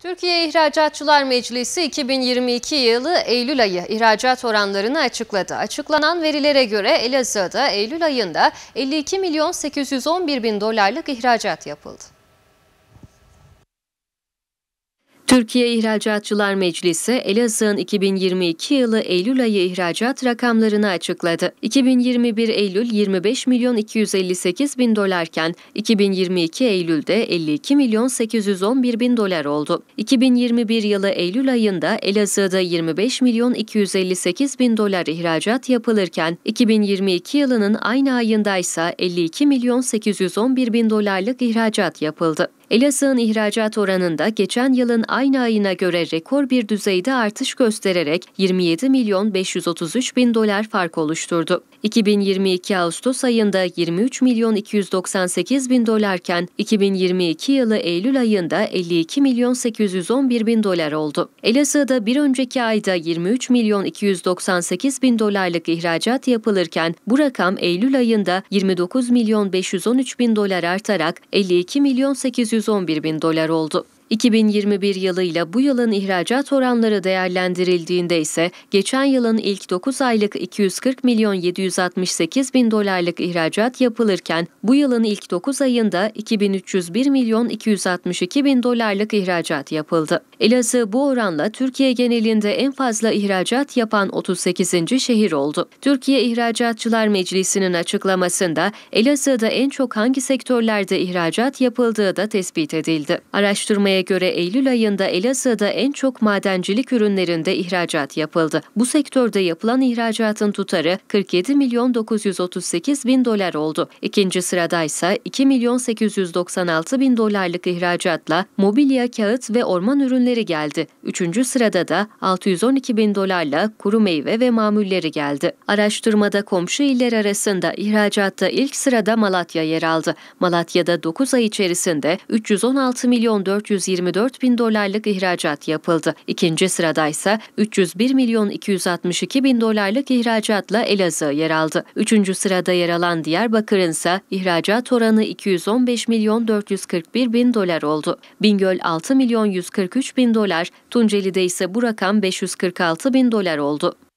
Türkiye İhracatçılar Meclisi 2022 yılı Eylül ayı ihracat oranlarını açıkladı. Açıklanan verilere göre Elazığ'da Eylül ayında 52 milyon 811 bin dolarlık ihracat yapıldı. Türkiye İhracatçılar Meclisi Elazığ'ın 2022 yılı Eylül ayı ihracat rakamlarını açıkladı. 2021 Eylül 25 milyon 258 bin dolarken 2022 Eylül'de 52 milyon 811 bin dolar oldu. 2021 yılı Eylül ayında Elazığ'da 25 milyon 258 bin dolar ihracat yapılırken 2022 yılının aynı ayında ise 52 milyon 811 bin dolarlık ihracat yapıldı. Elazığ'ın ihracat oranında geçen yılın aynı ayına göre rekor bir düzeyde artış göstererek 27 milyon 533 bin dolar fark oluşturdu. 2022 Ağustos ayında 23 milyon 298 bin dolarken 2022 yılı Eylül ayında 52 milyon 811 bin dolar oldu. Elazığ'da bir önceki ayda 23 milyon 298 bin dolarlık ihracat yapılırken bu rakam Eylül ayında 29 milyon 513 bin dolar artarak 52 milyon 800 111 bin dolar oldu. 2021 yılıyla bu yılın ihracat oranları değerlendirildiğinde ise geçen yılın ilk 9 aylık 240 milyon 768 bin dolarlık ihracat yapılırken bu yılın ilk 9 ayında 2301 milyon 262 bin dolarlık ihracat yapıldı. Elazığ bu oranla Türkiye genelinde en fazla ihracat yapan 38. şehir oldu. Türkiye İhracatçılar Meclisi'nin açıklamasında Elazığ'da en çok hangi sektörlerde ihracat yapıldığı da tespit edildi. Araştırmaya verilere göre Eylül ayında Elazığ'da en çok madencilik ürünlerinde ihracat yapıldı. Bu sektörde yapılan ihracatın tutarı 47 milyon 938 bin dolar oldu. İkinci sırada ise 2 milyon 896 bin dolarlık ihracatla mobilya, kağıt ve orman ürünleri geldi. Üçüncü sırada da 612 bin dolarla kuru meyve ve mamulleri geldi. Araştırmada komşu iller arasında ihracatta ilk sırada Malatya yer aldı. Malatya'da 9 ay içerisinde 316 milyon 420 324 bin dolarlık ihracat yapıldı. İkinci sırada ise 301 milyon 262 bin dolarlık ihracatla Elazığ yer aldı. Üçüncü sırada yer alan Diyarbakır'ın ise ihracat oranı 215 milyon 441 bin dolar oldu. Bingöl 6 milyon 143 bin dolar, Tunceli'de ise bu rakam 546 bin dolar oldu.